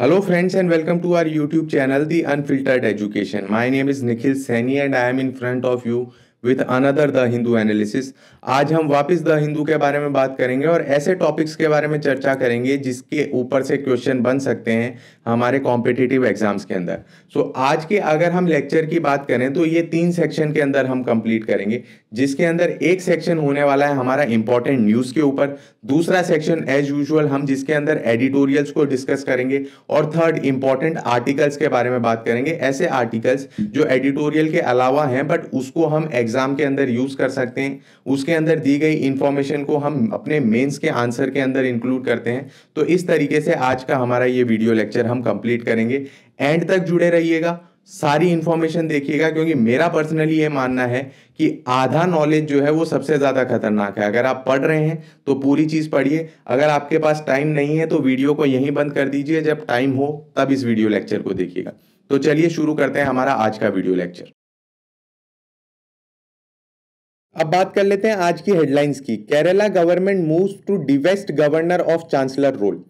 hello friends and welcome to our YouTube channel the Unfiltered Education my name is Nikhil Saini and I am in front of you with another the Hindu analysis आज हम वापस the Hindu के बारे में बात करेंगे और ऐसे टॉपिक्स के बारे में चर्चा करेंगे जिसके ऊपर से क्वेश्चन बन सकते हैं हमारे कॉम्पिटिटिव एग्जाम्स के अंदर सो so, आज के अगर हम लेक्चर की बात करें तो ये तीन सेक्शन के अंदर हम कंप्लीट करेंगे जिसके अंदर एक सेक्शन होने वाला है हमारा इंपॉर्टेंट न्यूज़ के ऊपर दूसरा सेक्शन एज यूजुअल हम जिसके अंदर एडिटोरियल्स को डिस्कस करेंगे और थर्ड इंपॉर्टेंट आर्टिकल्स के बारे में बात करेंगे ऐसे आर्टिकल्स जो एडिटोरियल के अलावा हैं बट उसको हम एग्जाम के अंदर यूज़ कर सकते हैं उसके अंदर दी गई इंफॉर्मेशन को हम अपने मेन्स के आंसर के अंदर इंक्लूड करते हैं तो इस तरीके से आज का हमारा ये वीडियो लेक्चर हम कंप्लीट करेंगे एंड तक जुड़े रहिएगा सारी इंफॉर्मेशन देखिएगा क्योंकि मेरा पर्सनली ये मानना है कि आधा नॉलेज जो है वो सबसे ज़्यादा खतरनाक है अगर आप पढ़ रहे हैं तो पूरी चीज़ पढ़िए अगर आपके पास टाइम नहीं है तो वीडियो को यहीं बंद कर दीजिए जब टाइम हो तब इस वीडियो लेक्चर को देखिएगा तो चलिए शुरू करते हैं हमारा आज का वीडियो लेक्चर अब बात कर लेते हैं आज की हेडलाइंस की Kerala government moves to divest governor of chancellor role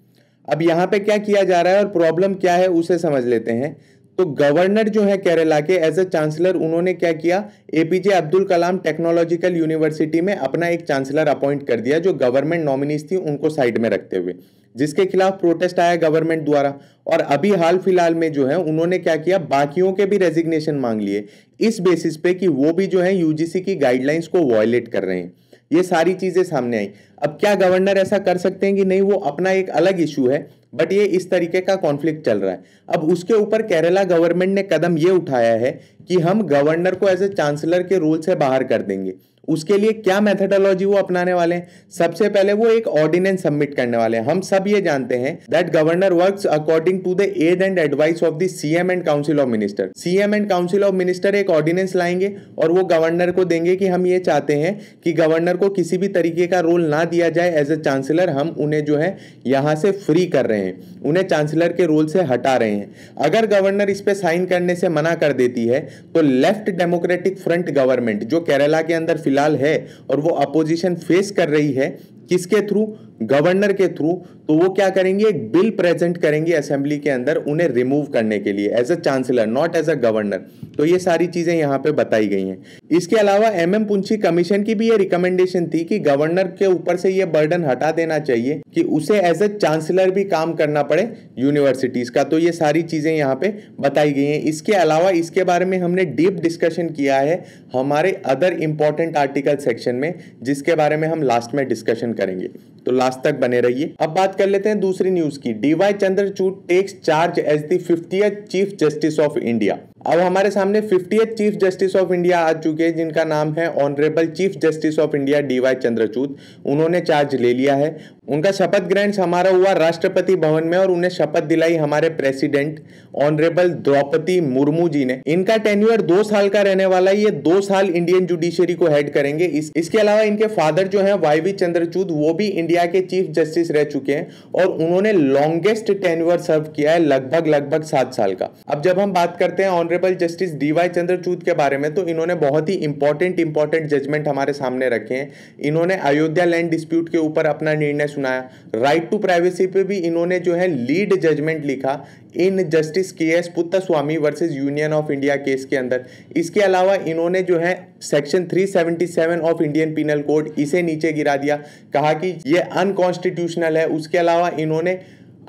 अब यहाँ पे क्या किया जा रहा है और प्रॉब्लम क्या है उसे समझ लेते हैं तो गवर्नर जो है केरला के एज ए चांसलर उन्होंने क्या किया APJ Abdul Kalam technological university में अपना एक चांसलर अपॉइंट कर दिया जो गवर्नमेंट नॉमिनीज थी उनको साइड में रखते हुए जिसके खिलाफ प्रोटेस्ट आया गवर्नमेंट द्वारा और अभी हाल फिलहाल में जो है उन्होंने क्या किया बाकियों के भी रेजिग्नेशन मांग लिए इस बेसिस पे कि वो भी जो है यूजीसी की गाइडलाइंस को वॉयलेट कर रहे हैं ये सारी चीज़ें सामने आई अब क्या गवर्नर ऐसा कर सकते हैं कि नहीं वो अपना एक अलग इशू है बट ये इस तरीके का कॉन्फ्लिक्ट चल रहा है अब उसके ऊपर केरला गवर्नमेंट ने कदम ये उठाया है कि हम गवर्नर को एज ए चांसलर के रूल से बाहर कर देंगे उसके लिए क्या मेथडोलॉजी वो अपनाने वाले हैं सबसे पहले वो एक ऑर्डिनेंस सबमिट करने वाले हैं हम सब ये जानते हैं that governor works according to the aid and advice of the CM and council of minister CM and council of minister एक ऑर्डिनेंस लाएंगे और वो गवर्नर को देंगे कि हम ये चाहते हैं कि गवर्नर को किसी भी तरीके का रोल ना दिया जाए एज ए चांसलर हम उन्हें जो है यहाँ से फ्री कर रहे हैं उन्हें चांसलर के रोल से हटा रहे हैं अगर गवर्नर इस पर साइन करने से मना कर देती है तो लेफ्ट डेमोक्रेटिक फ्रंट गवर्नमेंट जो केरला के अंदर फिलहाल फिलहाल है और वो अपोजिशन फेस कर रही है किसके थ्रू गवर्नर के थ्रू तो वो क्या करेंगे एक बिल प्रेजेंट करेंगे असेंबली के अंदर उन्हें रिमूव करने के लिए as a chancellor not as a governor तो ये सारी चीज़ें यहाँ पे बताई गई हैं इसके अलावा एम एम पुंछी कमीशन की भी ये रिकमेंडेशन थी कि गवर्नर के ऊपर से ये बर्डन हटा देना चाहिए कि उसे एज अ चांसलर भी काम करना पड़े यूनिवर्सिटीज़ का तो ये सारी चीज़ें यहाँ पे बताई गई हैं इसके अलावा इसके बारे में हमने डीप डिस्कशन किया है हमारे अदर इंपॉर्टेंट आर्टिकल सेक्शन में जिसके बारे में हम लास्ट में डिस्कशन करेंगे तो लास्ट तक बने रहिए अब बात कर लेते हैं दूसरी न्यूज की DY Chandrachud takes charge as the fiftieth chief justice of India अब हमारे सामने fifty chief justice of India आ चुके हैं जिनका नाम है honourable chief justice of India DY Chandrachud उन्होंने चार्ज ले लिया है उनका शपथ ग्रहण समारोह हुआ राष्ट्रपति भवन में और उन्हें शपथ दिलाई हमारे प्रेसिडेंट ऑनरेबल द्रौपदी मुर्मू जी ने इनका टेन्यूअर दो साल का रहने वाला है ये दो साल इंडियन जुडिशियरी को हेड करेंगे इस, इसके अलावा इनके फादर जो है वाई वी चंद्रचूड वो भी इंडिया इंडिया के चीफ जस्टिस रह चुके हैं और उन्होंने लॉन्गेस्ट टेन्यूअर सर्व किया है लगभग लगभग सात साल का अब जब हम बात करते हैं ऑनरेबल जस्टिस डीवाई वाई के बारे में तो इन्होंने बहुत ही इंपॉर्टेंट इंपॉर्टेंट जजमेंट हमारे सामने रखे हैं इन्होंने अयोध्या लैंड डिस्प्यूट के ऊपर अपना निर्णय सुनाया राइट टू प्राइवेसी पे भी इन्होंने जो है लीड जजमेंट लिखा in justice K S Puttaswamy versus union of India case के अंदर इसके अलावा इन्होंने जो है section 377 of Indian penal code इसे नीचे गिरा दिया कहा कि ये अनकॉन्स्टिट्यूशनल है उसके अलावा इन्होंने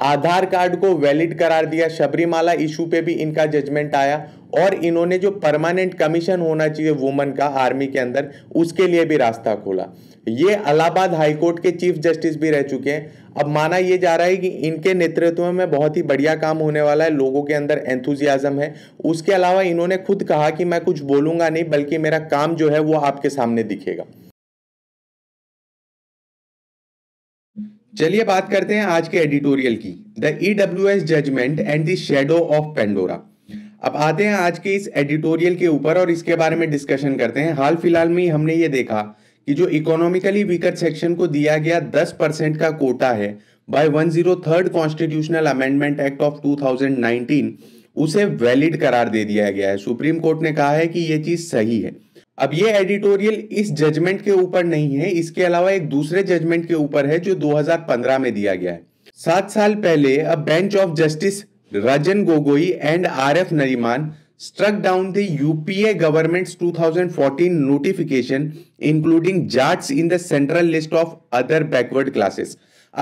आधार कार्ड को वैलिड करार दिया शबरीमाला इशू पे भी इनका जजमेंट आया और इन्होंने जो परमानेंट कमीशन होना चाहिए वुमन का आर्मी के अंदर उसके लिए भी रास्ता खोला ये अलाहाबाद हाईकोर्ट के चीफ जस्टिस भी रह चुके हैं अब माना यह जा रहा है कि इनके नेतृत्व में बहुत ही बढ़िया काम होने वाला है लोगों के अंदर एंथुजियाज़म है उसके अलावा इन्होंने खुद कहा कि मैं कुछ बोलूंगा नहीं बल्कि मेरा काम जो है वो आपके सामने दिखेगा चलिए बात करते हैं आज के एडिटोरियल की the E W S judgment and the shadow of Pandora अब आते हैं आज के इस एडिटोरियल के ऊपर और इसके बारे में डिस्कशन करते हैं हाल फिलहाल में हमने ये देखा कि जो इकोनॉमिकली वीकर सेक्शन को दिया गया 10 परसेंट का कोटा है by one zero third constitutional amendment act of 2019 उसे वैलिड करार दे दिया गया है सुप्रीम कोर्ट ने कहा है कि ये चीज़ सही है अब ये एडिटोरियल इस जजमेंट के ऊपर नहीं है इसके अलावा एक दूसरे जजमेंट के ऊपर है जो 2015 में दिया गया है सात साल पहले अब bench of justice Ranjan Gogoi and R F Nariman struck down the UPA government's 2014 notification including JATs in the central list of other backward classes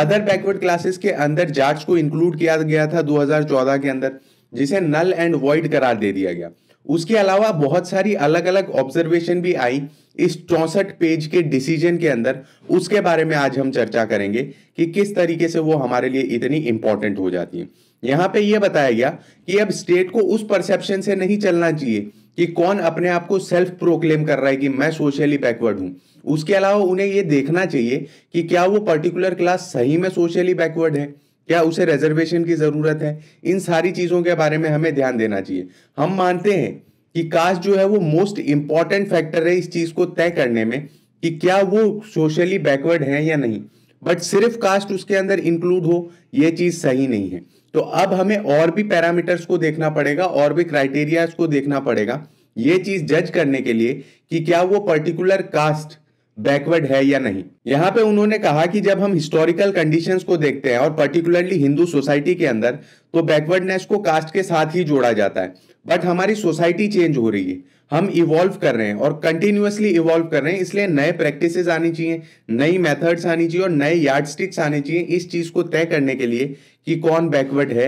other backward classes के अंदर जाट्स को इंक्लूड किया गया था 2014 के अंदर जिसे नल एंड वॉइड करार दे दिया गया उसके अलावा बहुत सारी अलग अलग ऑब्जर्वेशन भी आई इस चौसठ पेज के डिसीजन के अंदर उसके बारे में आज हम चर्चा करेंगे कि किस तरीके से वो हमारे लिए इतनी इंपॉर्टेंट हो जाती है यहाँ पे ये बताया गया कि अब स्टेट को उस परसेप्शन से नहीं चलना चाहिए कि कौन अपने आप को सेल्फ प्रोक्लेम कर रहा है कि मैं सोशली बैकवर्ड हूँ उसके अलावा उन्हें ये देखना चाहिए कि क्या वो पर्टिकुलर क्लास सही में सोशली बैकवर्ड है क्या उसे रिजर्वेशन की ज़रूरत है इन सारी चीज़ों के बारे में हमें ध्यान देना चाहिए हम मानते हैं कि कास्ट जो है वो मोस्ट इंपॉर्टेंट फैक्टर है इस चीज़ को तय करने में कि क्या वो सोशली बैकवर्ड है या नहीं बट सिर्फ कास्ट उसके अंदर इंक्लूड हो ये चीज़ सही नहीं है तो अब हमें और भी पैरामीटर्स को देखना पड़ेगा और भी क्राइटेरियाज को देखना पड़ेगा ये चीज़ जज करने के लिए कि क्या वो पर्टिकुलर कास्ट बैकवर्ड है या नहीं यहाँ पे उन्होंने कहा कि जब हम हिस्टोरिकल कंडीशंस को देखते हैं और पर्टिकुलरली हिंदू सोसाइटी के अंदर तो बैकवर्डनेस को कास्ट के साथ ही जोड़ा जाता है बट हमारी सोसाइटी चेंज हो रही है हम इवॉल्व कर रहे हैं और कंटिन्यूसली इवॉल्व कर रहे हैं इसलिए नए प्रैक्टिसेस आनी चाहिए नई मेथड्स आनी चाहिए और नए स्टिक्स आने चाहिए इस चीज को तय करने के लिए कि कौन बैकवर्ड है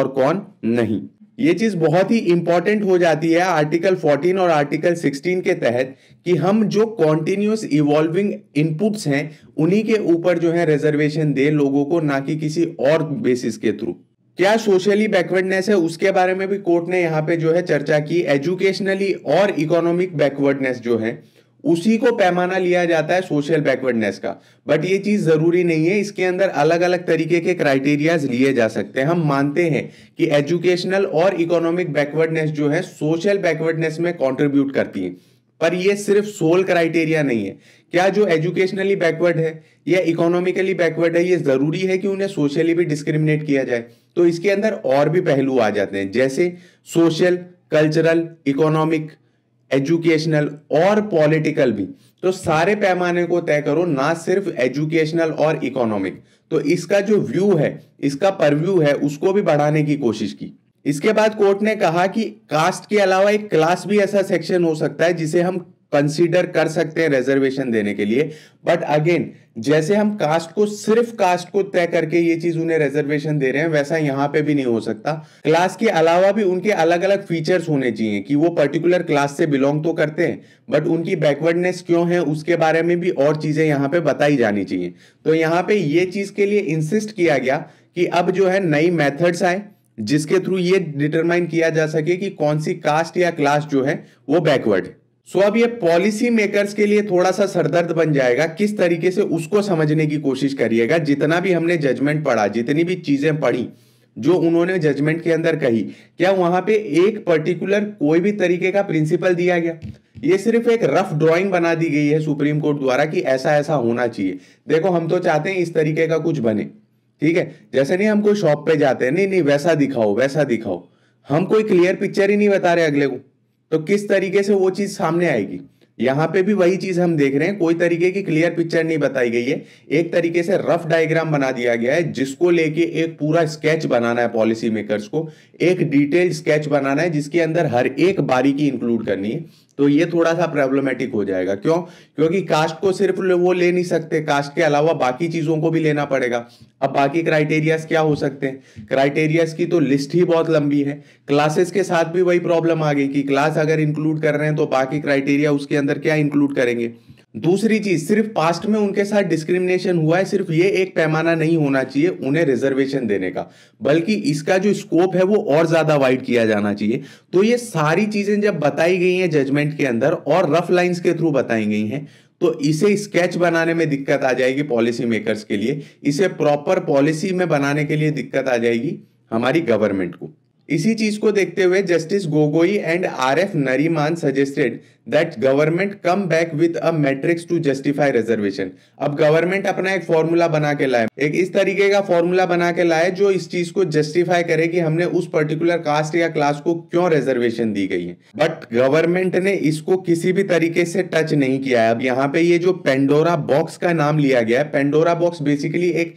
और कौन नहीं ये चीज बहुत ही इंपॉर्टेंट हो जाती है आर्टिकल 14 और आर्टिकल 16 के तहत कि हम जो कॉन्टिन्यूस इवॉल्विंग इनपुट्स हैं उन्हीं के ऊपर जो है रिजर्वेशन दे लोगों को ना कि किसी और बेसिस के थ्रू क्या सोशली बैकवर्डनेस है उसके बारे में भी कोर्ट ने यहाँ पे जो है चर्चा की एजुकेशनली और इकोनॉमिक बैकवर्डनेस जो है उसी को पैमाना लिया जाता है सोशल बैकवर्डनेस का बट ये चीज जरूरी नहीं है इसके अंदर अलग अलग तरीके के क्राइटेरियाज लिए जा सकते हैं हम मानते हैं कि एजुकेशनल और इकोनॉमिक बैकवर्डनेस जो है सोशल बैकवर्डनेस में कॉन्ट्रीब्यूट करती है पर यह सिर्फ सोल क्राइटेरिया नहीं है क्या जो एजुकेशनली बैकवर्ड है या इकोनॉमिकली बैकवर्ड है ये जरूरी है कि उन्हें सोशली भी डिस्क्रिमिनेट किया जाए तो इसके अंदर और भी पहलू आ जाते हैं जैसे सोशल कल्चरल इकोनॉमिक एजुकेशनल और पॉलिटिकल भी तो सारे पैमाने को तय करो ना सिर्फ एजुकेशनल और इकोनॉमिक तो इसका जो व्यू है इसका परव्यू है उसको भी बढ़ाने की कोशिश की इसके बाद कोर्ट ने कहा कि कास्ट के अलावा एक क्लास भी ऐसा सेक्शन हो सकता है जिसे हम कंसीडर कर सकते हैं रिजर्वेशन देने के लिए बट अगेन जैसे हम कास्ट को सिर्फ कास्ट को तय करके ये चीज उन्हें रिजर्वेशन दे रहे हैं वैसा यहाँ पे भी नहीं हो सकता क्लास के अलावा भी उनके अलग अलग फीचर्स होने चाहिए कि वो पर्टिकुलर क्लास से बिलोंग तो करते हैं बट उनकी बैकवर्डनेस क्यों है उसके बारे में भी और चीजें यहाँ पे बताई जानी चाहिए तो यहाँ पे ये चीज के लिए इंसिस्ट किया गया कि अब जो है नई मेथड्स आए जिसके थ्रू ये डिटरमाइन किया जा सके कि कौन सी कास्ट या क्लास जो है वो बैकवर्ड है सो अब ये पॉलिसी मेकर्स के लिए थोड़ा सा सरदर्द बन जाएगा किस तरीके से उसको समझने की कोशिश करिएगा जितना भी हमने जजमेंट पढ़ा जितनी भी चीजें पढ़ी जो उन्होंने जजमेंट के अंदर कही क्या वहां पे एक पर्टिकुलर कोई भी तरीके का प्रिंसिपल दिया गया ये सिर्फ एक रफ ड्राइंग बना दी गई है सुप्रीम कोर्ट द्वारा कि ऐसा ऐसा होना चाहिए देखो हम तो चाहते हैं इस तरीके का कुछ बने ठीक है जैसे नहीं हम कोई शॉप पे जाते हैं नहीं नहीं वैसा दिखाओ वैसा दिखाओ हम कोई क्लियर पिक्चर ही नहीं बता रहे अगले को तो किस तरीके से वो चीज सामने आएगी यहां पे भी वही चीज हम देख रहे हैं कोई तरीके की क्लियर पिक्चर नहीं बताई गई है एक तरीके से रफ डायग्राम बना दिया गया है जिसको लेके एक पूरा स्केच बनाना है पॉलिसी मेकर्स को एक डिटेल स्केच बनाना है जिसके अंदर हर एक बारीकी इंक्लूड करनी है तो ये थोड़ा सा प्रॉब्लमेटिक हो जाएगा क्यों क्योंकि कास्ट को सिर्फ वो ले नहीं सकते कास्ट के अलावा बाकी चीज़ों को भी लेना पड़ेगा अब बाकी क्राइटेरियाज क्या हो सकते हैं क्राइटेरियाज की तो लिस्ट ही बहुत लंबी है क्लासेस के साथ भी वही प्रॉब्लम आ गई कि क्लास अगर इंक्लूड कर रहे हैं तो बाकी क्राइटेरिया उसके अंदर क्या इंक्लूड करेंगे दूसरी चीज सिर्फ पास्ट में उनके साथ डिस्क्रिमिनेशन हुआ है सिर्फ ये एक पैमाना नहीं होना चाहिए उन्हें रिजर्वेशन देने का बल्कि इसका जो स्कोप है वो और ज्यादा वाइड किया जाना चाहिए तो ये सारी चीजें जब बताई गई हैं जजमेंट के अंदर और रफ लाइंस के थ्रू बताई गई हैं तो इसे स्केच बनाने में दिक्कत आ जाएगी पॉलिसी मेकर्स के लिए इसे प्रॉपर पॉलिसी में बनाने के लिए दिक्कत आ जाएगी हमारी गवर्नमेंट को इसी चीज को देखते हुए justice Gogoi and R F Nariman suggested that government come back with a matrix to justify reservation अब गवर्नमेंट अपना एक फॉर्मूला बना के लाए एक इस तरीके का फॉर्मूला बना के लाए जो इस चीज को जस्टिफाई करे कि हमने उस पर्टिकुलर कास्ट या क्लास को क्यों रिजर्वेशन दी गई है बट गवर्नमेंट ने इसको किसी भी तरीके से टच नहीं किया है अब यहाँ पे ये जो पेंडोरा बॉक्स का नाम लिया गया है पेंडोरा बॉक्स बेसिकली एक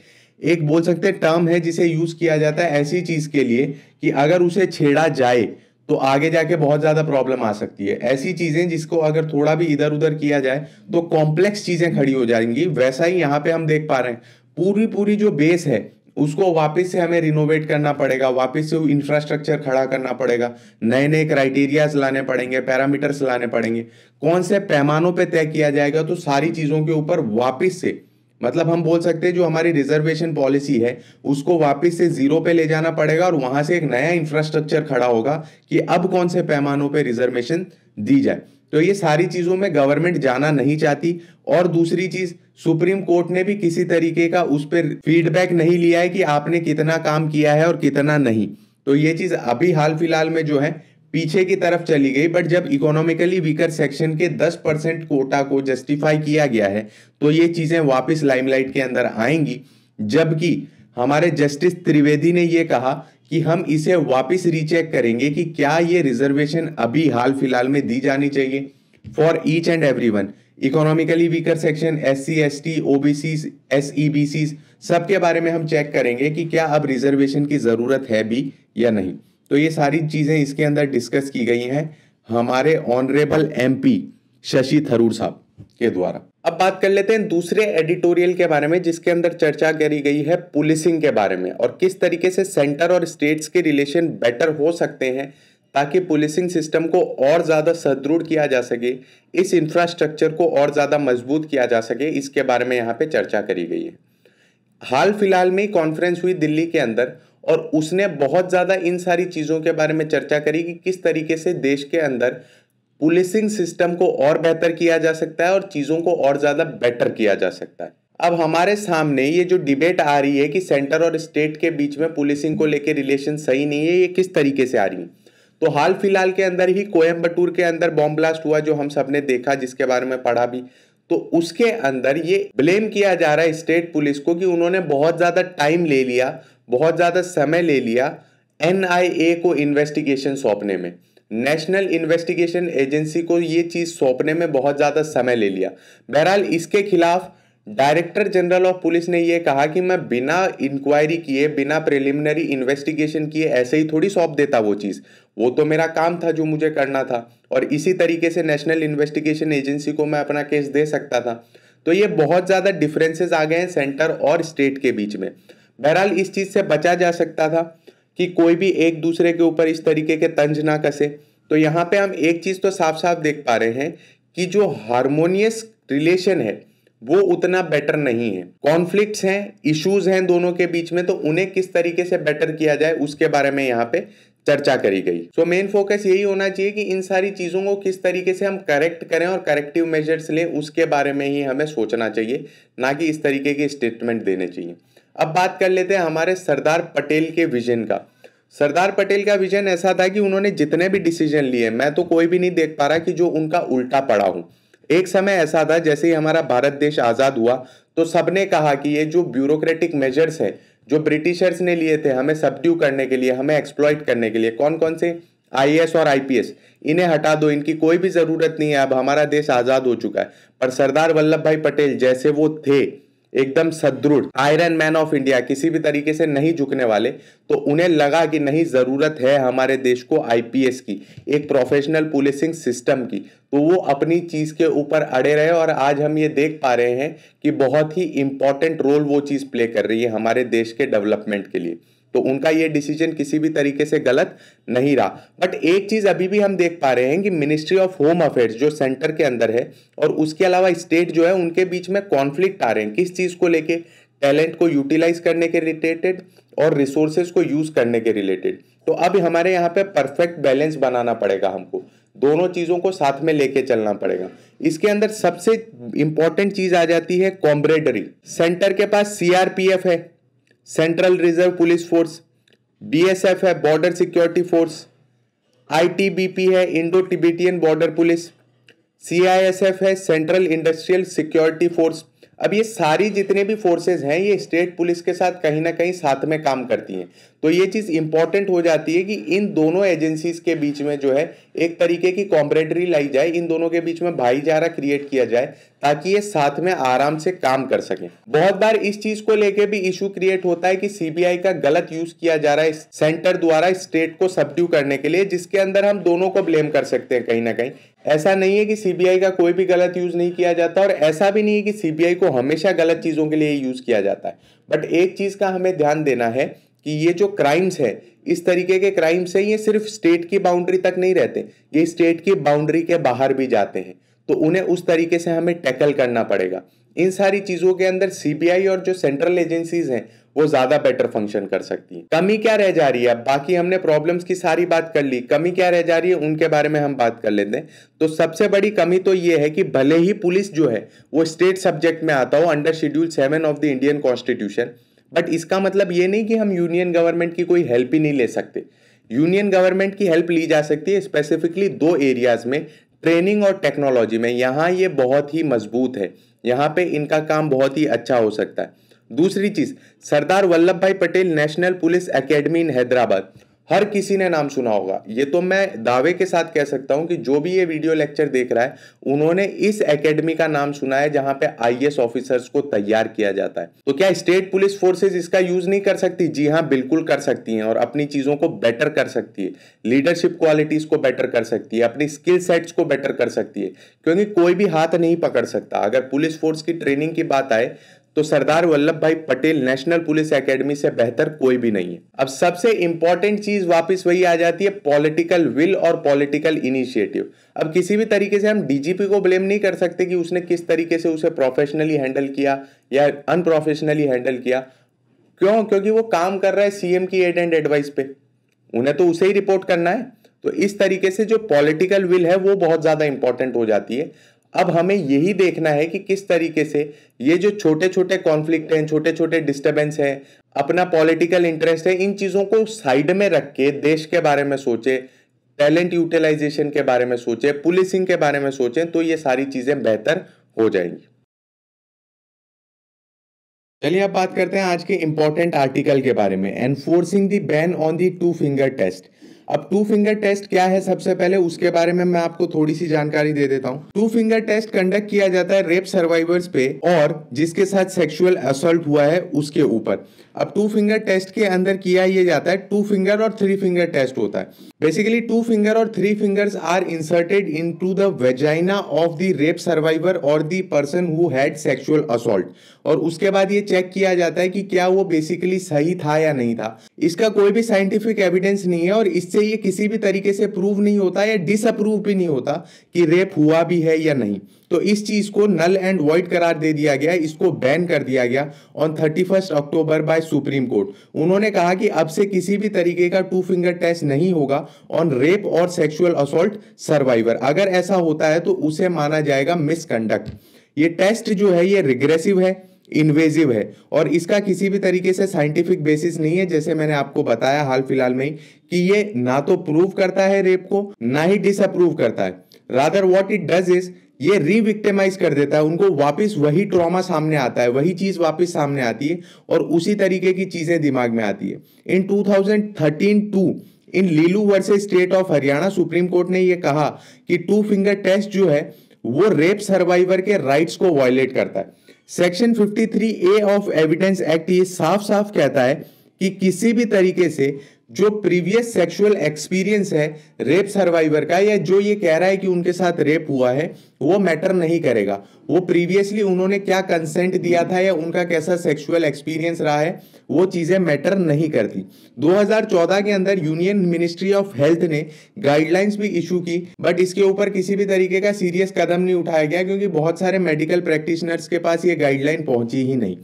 एक बोल सकते हैं टर्म है जिसे यूज किया जाता है ऐसी चीज के लिए कि अगर उसे छेड़ा जाए तो आगे जाके बहुत ज्यादा प्रॉब्लम आ सकती है ऐसी चीजें जिसको अगर थोड़ा भी इधर उधर किया जाए तो कॉम्प्लेक्स चीजें खड़ी हो जाएंगी वैसा ही यहाँ पे हम देख पा रहे हैं पूरी पूरी जो बेस है उसको वापस से हमें रिनोवेट करना पड़ेगा वापस से इंफ्रास्ट्रक्चर खड़ा करना पड़ेगा नए नए क्राइटेरियाज लाने पड़ेंगे पैरामीटर्स लाने पड़ेंगे कौन से पैमानों पे तय किया जाएगा तो सारी चीज़ों के ऊपर वापस से मतलब हम बोल सकते हैं जो हमारी रिजर्वेशन पॉलिसी है उसको वापस से जीरो पे ले जाना पड़ेगा और वहां से एक नया इंफ्रास्ट्रक्चर खड़ा होगा कि अब कौन से पैमानों पे रिजर्वेशन दी जाए तो ये सारी चीज़ों में गवर्नमेंट जाना नहीं चाहती और दूसरी चीज़ सुप्रीम कोर्ट ने भी किसी तरीके का उस पर फीडबैक नहीं लिया है कि आपने कितना काम किया है और कितना नहीं तो ये चीज़ अभी हाल फिलहाल में जो है पीछे की तरफ चली गई बट जब इकोनॉमिकली वीकर सेक्शन के 10 परसेंट कोटा को जस्टिफाई किया गया है तो ये चीज़ें वापस लाइमलाइट के अंदर आएंगी जबकि हमारे जस्टिस त्रिवेदी ने ये कहा कि हम इसे वापस रीचेक करेंगे कि क्या ये रिजर्वेशन अभी हाल फिलहाल में दी जानी चाहिए for each and every one economically weaker section S C S T O B C S E B C सबके बारे में हम चेक करेंगे कि क्या अब रिजर्वेशन की ज़रूरत है भी या नहीं तो ये सारी चीज़ें इसके अंदर डिस्कस की गई हैं हमारे ऑनरेबल एमपी शशि थरूर साहब के द्वारा अब बात कर लेते हैं दूसरे एडिटोरियल के बारे में जिसके अंदर चर्चा करी गई है पुलिसिंग के बारे में और किस तरीके से सेंटर और स्टेट्स के रिलेशन बेटर हो सकते हैं ताकि पुलिसिंग सिस्टम को और ज़्यादा सुदृढ़ किया जा सके इस इंफ्रास्ट्रक्चर को और ज़्यादा मजबूत किया जा सके इसके बारे में यहाँ पे चर्चा करी गई है हाल फिलहाल में कॉन्फ्रेंस हुई दिल्ली के अंदर और उसने बहुत ज़्यादा इन सारी चीज़ों के बारे में चर्चा करी कि किस तरीके से देश के अंदर पुलिसिंग सिस्टम को और बेहतर किया जा सकता है और चीज़ों को और ज़्यादा बेटर किया जा सकता है अब हमारे सामने ये जो डिबेट आ रही है कि सेंटर और स्टेट के बीच में पुलिसिंग को लेकर रिलेशन सही नहीं है ये किस तरीके से आ रही है तो हाल फिलहाल के अंदर ही कोयम्बटूर के अंदर बॉम्ब ब्लास्ट हुआ जो हम सब ने देखा जिसके बारे में पढ़ा भी तो उसके अंदर ये ब्लेम किया जा रहा है स्टेट पुलिस को कि उन्होंने बहुत ज़्यादा टाइम ले लिया बहुत ज़्यादा समय ले लिया एन को इन्वेस्टिगेशन सौंपने में नेशनल इन्वेस्टिगेशन एजेंसी को ये चीज़ सौंपने में बहुत ज़्यादा समय ले लिया बहरहाल इसके खिलाफ डायरेक्टर जनरल ऑफ पुलिस ने यह कहा कि मैं बिना इंक्वायरी किए बिना प्रिलिमिनरी इन्वेस्टिगेशन किए ऐसे ही थोड़ी सौंप देता वो चीज़ वो तो मेरा काम था जो मुझे करना था और इसी तरीके से नेशनल इन्वेस्टिगेशन एजेंसी को मैं अपना केस दे सकता था तो ये बहुत ज़्यादा डिफरेंसेस आ गए हैं सेंटर और स्टेट के बीच में बहरहाल इस चीज़ से बचा जा सकता था कि कोई भी एक दूसरे के ऊपर इस तरीके के तंज ना कसे तो यहाँ पे हम एक चीज़ तो साफ साफ देख पा रहे हैं कि जो हारमोनियस रिलेशन है वो उतना बेटर नहीं है कॉन्फ्लिक्ट हैं इश्यूज हैं दोनों के बीच में तो उन्हें किस तरीके से बेटर किया जाए उसके बारे में यहाँ पे चर्चा करी गई सो मेन फोकस यही होना चाहिए कि इन सारी चीज़ों को किस तरीके से हम करेक्ट करें और करेक्टिव मेजर्स लें उसके बारे में ही हमें सोचना चाहिए ना कि इस तरीके के स्टेटमेंट देने चाहिए अब बात कर लेते हैं हमारे सरदार पटेल के विजन का सरदार पटेल का विजन ऐसा था कि उन्होंने जितने भी डिसीजन लिए मैं तो कोई भी नहीं देख पा रहा कि जो उनका उल्टा पड़ा हूं एक समय ऐसा था जैसे ही हमारा भारत देश आज़ाद हुआ तो सबने कहा कि ये जो ब्यूरोक्रेटिक मेजर्स है जो ब्रिटिशर्स ने लिए थे हमें सब्ड्यू करने के लिए हमें एक्सप्लॉइट करने के लिए कौन कौन से आई और आई इन्हें हटा दो इनकी कोई भी ज़रूरत नहीं है अब हमारा देश आज़ाद हो चुका है पर सरदार वल्लभ भाई पटेल जैसे वो थे एकदम सदृढ़ आयरन मैन ऑफ इंडिया किसी भी तरीके से नहीं झुकने वाले तो उन्हें लगा कि नहीं ज़रूरत है हमारे देश को आईपीएस की एक प्रोफेशनल पुलिसिंग सिस्टम की तो वो अपनी चीज़ के ऊपर अड़े रहे और आज हम ये देख पा रहे हैं कि बहुत ही इंपॉर्टेंट रोल वो चीज़ प्ले कर रही है हमारे देश के डेवलपमेंट के लिए तो उनका ये डिसीजन किसी भी तरीके से गलत नहीं रहा बट एक चीज़ अभी भी हम देख पा रहे हैं कि मिनिस्ट्री ऑफ होम अफेयर्स जो सेंटर के अंदर है और उसके अलावा स्टेट जो है उनके बीच में कॉन्फ्लिक्ट आ रहे हैं किस चीज़ को लेके टैलेंट को यूटिलाइज करने के रिलेटेड और रिसोर्सेज को यूज़ करने के रिलेटेड तो अब हमारे यहाँ पे परफेक्ट बैलेंस बनाना पड़ेगा हमको दोनों चीज़ों को साथ में लेके चलना पड़ेगा इसके अंदर सबसे इंपॉर्टेंट चीज़ आ जाती है कॉम्ब्रेडरी सेंटर के पास सीआरपीएफ है central reserve police force BSF है बॉर्डर सिक्योरिटी फोर्स आईटीबीपी है Indo Tibetan border police CISF है सेंट्रल इंडस्ट्रियल सिक्योरिटी फोर्स अब ये सारी जितने भी फोर्सेज हैं ये स्टेट पुलिस के साथ कहीं ना कहीं साथ में काम करती हैं तो ये चीज़ इंपॉर्टेंट हो जाती है कि इन दोनों एजेंसीज के बीच में जो है एक तरीके की कॉम्परेटरी लाई जाए इन दोनों के बीच में भाईचारा क्रिएट किया जाए ताकि ये साथ में आराम से काम कर सके बहुत बार इस चीज को लेके भी इशू क्रिएट होता है कि सीबीआई का गलत यूज किया जा रहा है सेंटर द्वारा स्टेट को सब्ड्यू करने के लिए जिसके अंदर हम दोनों को ब्लेम कर सकते हैं कहीं ना कहीं ऐसा नहीं है कि सीबीआई का कोई भी गलत यूज़ नहीं किया जाता और ऐसा भी नहीं है कि सीबीआई को हमेशा गलत चीज़ों के लिए यूज़ किया जाता है बट एक चीज़ का हमें ध्यान देना है कि ये जो क्राइम्स है इस तरीके के क्राइम्स है ये सिर्फ स्टेट की बाउंड्री तक नहीं रहते ये स्टेट की बाउंड्री के बाहर भी जाते हैं तो उन्हें उस तरीके से हमें टैकल करना पड़ेगा इन सारी चीज़ों के अंदर सीबीआई और जो सेंट्रल एजेंसीज हैं वो ज्यादा बेटर फंक्शन कर सकती है कमी क्या रह जा रही है बाकी हमने प्रॉब्लम्स की सारी बात कर ली कमी क्या रह जा रही है उनके बारे में हम बात कर लेते हैं तो सबसे बड़ी कमी तो ये है कि भले ही पुलिस जो है वो स्टेट सब्जेक्ट में आता हो under schedule seven of the Indian constitution but इसका मतलब ये नहीं कि हम यूनियन गवर्नमेंट की कोई हेल्प ही नहीं ले सकते यूनियन गवर्नमेंट की हेल्प ली जा सकती है स्पेसिफिकली दो एरियाज में ट्रेनिंग और टेक्नोलॉजी में यहाँ ये बहुत ही मजबूत है यहाँ पे इनका काम बहुत ही अच्छा हो सकता है दूसरी चीज Sardar Vallabhbhai Patel national police academy in Hyderabad हर किसी ने नाम सुना होगा ये तो मैं दावे के साथ कह सकता हूँ कि जो भी ये वीडियो लेक्चर देख रहा है उन्होंने इस एकेडमी का नाम सुना है जहां पे आईएएस ऑफिसर्स को तैयार किया जाता है तो क्या स्टेट पुलिस फोर्सेस इसका यूज नहीं कर सकती जी हाँ बिल्कुल कर सकती हैं और अपनी चीज़ों को बेटर कर सकती है लीडरशिप क्वालिटीज को बेटर कर सकती है अपनी स्किल सेट्स को बेटर कर सकती है क्योंकि कोई भी हाथ नहीं पकड़ सकता अगर पुलिस फोर्स की ट्रेनिंग की बात आए तो सरदार Vallabhbhai Patel national police academy से बेहतर कोई भी नहीं है अब सबसे इंपॉर्टेंट चीज वापस वही आ जाती है पॉलिटिकल विल और पॉलिटिकल इनिशिएटिव अब किसी भी तरीके से हम डीजीपी को ब्लेम नहीं कर सकते कि उसने किस तरीके से उसे प्रोफेशनली हैंडल किया या अनप्रोफेशनली हैंडल किया क्यों क्योंकि वो काम कर रहा है सीएम की एड एंड एडवाइस पे उन्हें तो उसे ही रिपोर्ट करना है तो इस तरीके से जो पॉलिटिकल विल है वो बहुत ज़्यादा इंपॉर्टेंट हो जाती है अब हमें यही देखना है कि किस तरीके से ये जो छोटे छोटे कॉन्फ्लिक्ट हैं छोटे छोटे डिस्टर्बेंस हैं अपना पॉलिटिकल इंटरेस्ट है इन चीज़ों को साइड में रख के देश के बारे में सोचे टैलेंट यूटिलाइजेशन के बारे में सोचे पुलिसिंग के बारे में सोचें तो ये सारी चीज़ें बेहतर हो जाएंगी चलिए अब बात करते हैं आज के इंपॉर्टेंट आर्टिकल के बारे में enforcing the ban on the two finger test अब टू फिंगर टेस्ट क्या है सबसे पहले उसके बारे में मैं आपको थोड़ी सी जानकारी दे देता हूँ टू फिंगर टेस्ट कंडक्ट किया जाता है रेप सर्वाइवर्स पे और जिसके साथ सेक्सुअल असल्ट हुआ है उसके ऊपर अब टू फिंगर टेस्ट के अंदर किया ये जाता है टू फिंगर और थ्री फिंगर टेस्ट होता है बेसिकली टू फिंगर और three fingers are inserted into the vagina of the rape survivor और the person who had sexual assault और उसके बाद ये चेक किया जाता है कि क्या वो बेसिकली सही था या नहीं था इसका कोई भी साइंटिफिक एविडेंस नहीं है और इससे ये किसी भी तरीके से प्रूव नहीं होता या डिसअप्रूव भी नहीं होता कि रेप हुआ भी है या नहीं तो इस चीज को नल एंड वॉइड करार दे दिया गया इसको बैन कर दिया गया on thirty October by supreme court उन्होंने कहा कि अब से किसी भी तरीके का टू फिंगर टेस्ट नहीं होगा ऑन रेप और सेक्सुअल असोल्ट सर्वाइवर अगर ऐसा होता है तो उसे माना जाएगा मिसकंडक्ट ये टेस्ट जो है ये रिग्रेसिव है इन्वेजिव है और इसका किसी भी तरीके से साइंटिफिक बेसिस नहीं है जैसे मैंने आपको बताया हाल फिलहाल में कि ये ना तो प्रूव करता है रेप को ना ही डिसअप्रूव करता है rather what it does is ये रिविक्टिमाइज कर देता है उनको वापस वही ट्रॉमा सामने आता है वही चीज वापस सामने आती है और उसी तरीके की चीजें दिमाग में आती है in 2013 thousand two in Lillu versus state of Haryana supreme court ने यह कहा कि टू फिंगर टेस्ट जो है वो रेप सर्वाइवर के राइट्स को वायलेट करता है section 53 A of evidence act ये साफ साफ कहता है कि किसी भी तरीके से जो प्रीवियस सेक्सुअल एक्सपीरियंस है रेप सर्वाइवर का या जो ये कह रहा है कि उनके साथ रेप हुआ है वो मैटर नहीं करेगा वो प्रीवियसली उन्होंने क्या कंसेंट दिया था या उनका कैसा सेक्सुअल एक्सपीरियंस रहा है वो चीज़ें मैटर नहीं करती 2014 के अंदर यूनियन मिनिस्ट्री ऑफ हेल्थ ने गाइडलाइंस भी इशू की बट इसके ऊपर किसी भी तरीके का सीरियस कदम नहीं उठाया गया क्योंकि बहुत सारे मेडिकल प्रैक्टिशनर्स के पास ये गाइडलाइन पहुंची ही नहीं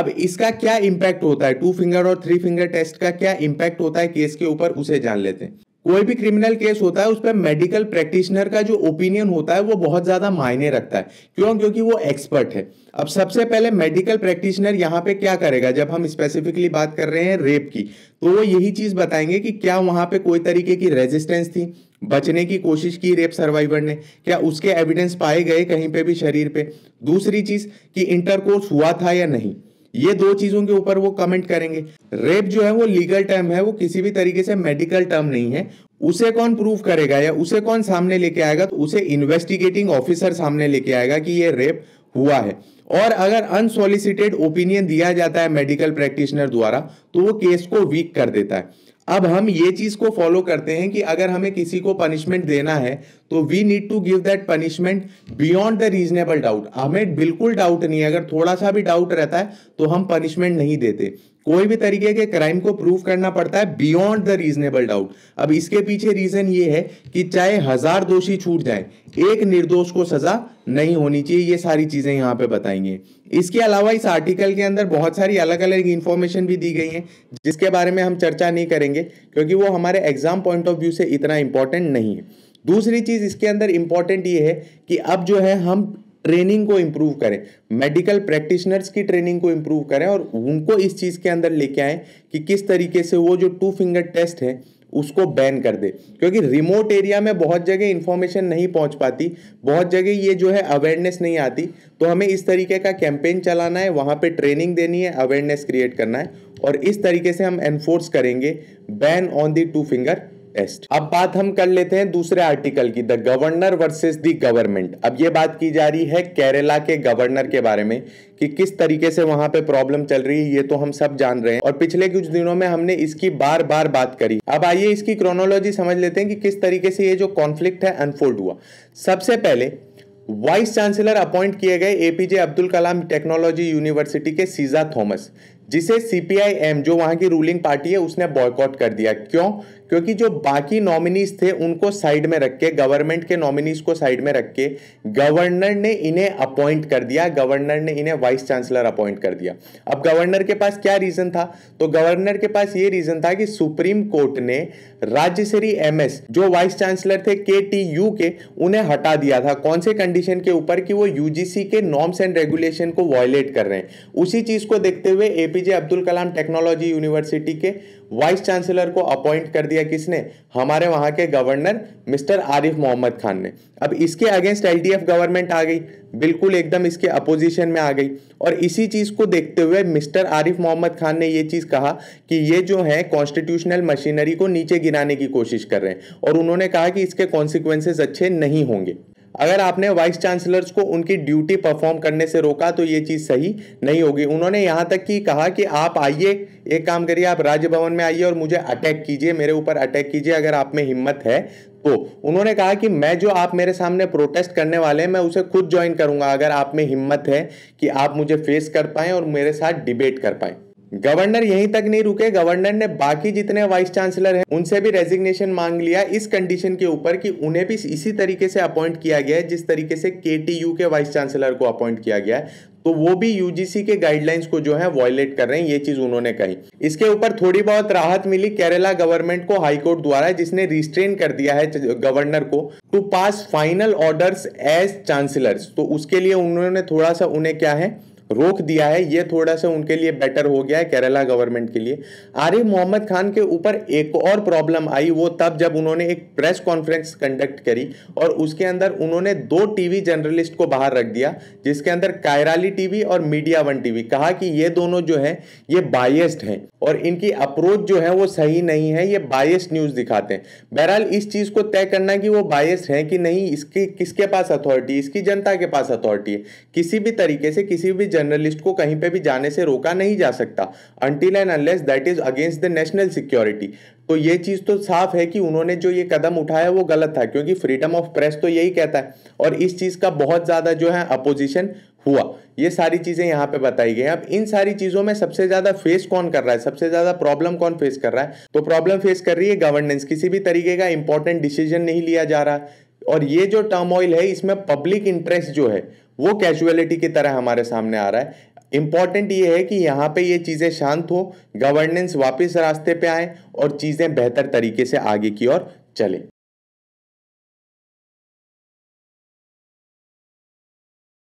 अब इसका क्या इम्पैक्ट होता है टू फिंगर और थ्री फिंगर टेस्ट का क्या इम्पैक्ट होता है केस के ऊपर उसे जान लेते हैं कोई भी क्रिमिनल केस होता है उस पर मेडिकल प्रैक्टिशनर का जो ओपिनियन होता है वो बहुत ज़्यादा मायने रखता है क्यों क्योंकि वो एक्सपर्ट है अब सबसे पहले मेडिकल प्रैक्टिशनर यहाँ पे क्या करेगा जब हम स्पेसिफिकली बात कर रहे हैं रेप की तो वो यही चीज़ बताएंगे कि क्या वहां पे कोई तरीके की रेजिस्टेंस थी बचने की कोशिश की रेप सर्वाइवर ने क्या उसके एविडेंस पाए गए कहीं पे भी शरीर पे दूसरी चीज़ कि इंटरकोर्स हुआ था या नहीं ये दो चीजों के ऊपर वो कमेंट करेंगे रेप जो है वो लीगल टर्म है वो किसी भी तरीके से मेडिकल टर्म नहीं है उसे कौन प्रूव करेगा या उसे कौन सामने लेके आएगा तो उसे इन्वेस्टिगेटिंग ऑफिसर सामने लेके आएगा कि ये रेप हुआ है और अगर अनसोलिसिटेड ओपिनियन दिया जाता है मेडिकल प्रैक्टिशनर द्वारा तो वो केस को वीक कर देता है अब हम ये चीज को फॉलो करते हैं कि अगर हमें किसी को पनिशमेंट देना है तो we need to give that punishment beyond the reasonable doubt हमें बिल्कुल डाउट नहीं है अगर थोड़ा सा भी डाउट रहता है तो हम पनिशमेंट नहीं देते कोई भी तरीके के क्राइम को प्रूव करना पड़ता है बियॉन्ड द रीजनेबल डाउट अब इसके पीछे रीजन ये है कि चाहे हजार दोषी छूट जाए एक निर्दोष को सजा नहीं होनी चाहिए ये सारी चीजें यहाँ पे बताएंगे इसके अलावा इस आर्टिकल के अंदर बहुत सारी अलग अलग इन्फॉर्मेशन भी दी गई है जिसके बारे में हम चर्चा नहीं करेंगे क्योंकि वो हमारे एग्जाम पॉइंट ऑफ व्यू से इतना इंपॉर्टेंट नहीं है दूसरी चीज इसके अंदर इंपॉर्टेंट ये है कि अब जो है हम ट्रेनिंग को इम्प्रूव करें मेडिकल प्रैक्टिशनर्स की ट्रेनिंग को इम्प्रूव करें और उनको इस चीज़ के अंदर लेके आएँ कि किस तरीके से वो जो टू फिंगर टेस्ट है उसको बैन कर दे क्योंकि रिमोट एरिया में बहुत जगह इन्फॉर्मेशन नहीं पहुंच पाती बहुत जगह ये जो है अवेयरनेस नहीं आती तो हमें इस तरीके का कैंपेन चलाना है वहाँ पे ट्रेनिंग देनी है अवेयरनेस क्रिएट करना है और इस तरीके से हम एनफोर्स करेंगे ban on the two finger test अब बात हम कर लेते हैं दूसरे आर्टिकल की the governor versus the government अब ये बात की जा रही है केरला के गवर्नर के बारे में कि किस तरीके से वहां पे प्रॉब्लम चल रही है ये तो हम सब जान रहे हैं और पिछले कुछ दिनों में हमने इसकी बार बार बात करी अब आइए इसकी क्रोनोलॉजी समझ लेते हैं कि किस तरीके से ये जो कॉन्फ्लिक्ट है अनफोल्ड हुआ सबसे पहले वाइस चांसलर अपॉइंट किए गए APJ Abdul Kalam technology university के सीजा थॉमस जिसे सीपीआईएम जो वहां की रूलिंग पार्टी है उसने बॉयकॉट कर दिया क्यों क्योंकि जो बाकी नॉमिनीज थे उनको साइड में रख के गवर्नमेंट के नॉमिनीज को साइड में रख के गवर्नर ने इन्हें अपॉइंट कर दिया गवर्नर ने इन्हें वाइस चांसलर अपॉइंट कर दिया अब गवर्नर के पास क्या रीजन था तो गवर्नर के पास ये रीजन था कि सुप्रीम कोर्ट ने राज्यश्री एम एस जो वाइस चांसलर थे के टी यू के उन्हें हटा दिया था कौन से कंडीशन के ऊपर कि वो यूजीसी के नॉर्म्स एंड रेगुलेशन को वायलेट कर रहे हैं उसी चीज को देखते हुए APJ Abdul Kalam technology university के वाइस चांसलर को अपॉइंट कर दिया किसने हमारे वहाँ के गवर्नर मिस्टर आरिफ मोहम्मद खान ने अब इसके अगेंस्ट एल गवर्नमेंट आ गई बिल्कुल एकदम इसके अपोजिशन में आ गई और इसी चीज़ को देखते हुए मिस्टर आरिफ मोहम्मद खान ने ये चीज़ कहा कि ये जो है कॉन्स्टिट्यूशनल मशीनरी को नीचे गिराने की कोशिश कर रहे हैं और उन्होंने कहा कि इसके कॉन्सिक्वेंसेज अच्छे नहीं होंगे अगर आपने वाइस चांसलर्स को उनकी ड्यूटी परफॉर्म करने से रोका तो ये चीज़ सही नहीं होगी उन्होंने यहाँ तक कि कहा कि आप आइए एक काम करिए आप राजभवन में आइए और मुझे अटैक कीजिए मेरे ऊपर अटैक कीजिए अगर आप में हिम्मत है तो उन्होंने कहा कि मैं जो आप मेरे सामने प्रोटेस्ट करने वाले हैं मैं उसे खुद ज्वाइन करूंगा अगर आप में हिम्मत है कि आप मुझे फेस कर पाएँ और मेरे साथ डिबेट कर पाएँ गवर्नर यहीं तक नहीं रुके गवर्नर ने बाकी जितने वाइस चांसलर हैं उनसे भी रेजिग्नेशन मांग लिया इस कंडीशन के ऊपर कि उन्हें भी इसी तरीके से अपॉइंट किया गया है जिस तरीके से के के वाइस चांसलर को अपॉइंट किया गया है तो वो भी यूजीसी के गाइडलाइंस को जो है वॉयलेट कर रहे हैं ये चीज उन्होंने कही इसके ऊपर थोड़ी बहुत राहत मिली केरला गवर्नमेंट को हाईकोर्ट द्वारा जिसने रिस्ट्रेन कर दिया है गवर्नर को to pass final orders as chancellors तो उसके लिए उन्होंने थोड़ा सा उन्हें क्या है रोक दिया है ये थोड़ा सा उनके लिए बेटर हो गया है केरला गवर्नमेंट के लिए आरिफ मोहम्मद खान के ऊपर एक और प्रॉब्लम आई वो तब जब उन्होंने एक प्रेस कॉन्फ्रेंस कंडक्ट करी और उसके अंदर उन्होंने दो टीवी जर्नलिस्ट को बाहर रख दिया जिसके अंदर कायराली टीवी और मीडिया वन टीवी कहा कि ये दोनों जो है ये बायस्ड हैं और इनकी अप्रोच जो है वो सही नहीं है ये बायस्ड न्यूज़ दिखाते हैं बहरहाल इस चीज़ को तय करना कि वो बायस्ड हैं कि नहीं इसकी किसके पास अथॉरिटी इसकी जनता के पास अथॉरिटी है किसी भी तरीके से किसी भी जर्नलिस्ट को कहीं पे भी जाने से रोका नहीं जा सकता until and unless that is against the national security तो ये चीज़ तो साफ है कि उन्होंने जो ये कदम उठाया वो गलत था क्योंकि फ्रीडम ऑफ प्रेस तो यही कहता है और इस चीज़ का बहुत ज़्यादा जो है अपोजिशन हुआ ये सारी चीज़ें यहाँ पे बताई गई अब इन सारी चीज़ों में सबसे ज़्यादा फेस कौन कर रहा है सबसे ज़्यादा प्रॉब्लम कौन फेस कर रहा है तो प्रॉब्लम फेस कर रही है गवर्नेंस किसी भी तरीके का इंपॉर्टेंट डिसीजन नहीं लिया जा रहा और ये जो टर्मोइल है इसमें पब्लिक इंटरेस्ट जो है वो कैजुअलिटी की तरह हमारे सामने आ रहा है इम्पॉर्टेंट ये है कि यहाँ पे ये चीज़ें शांत हो गवर्नेंस वापस रास्ते पे आए और चीज़ें बेहतर तरीके से आगे की ओर चले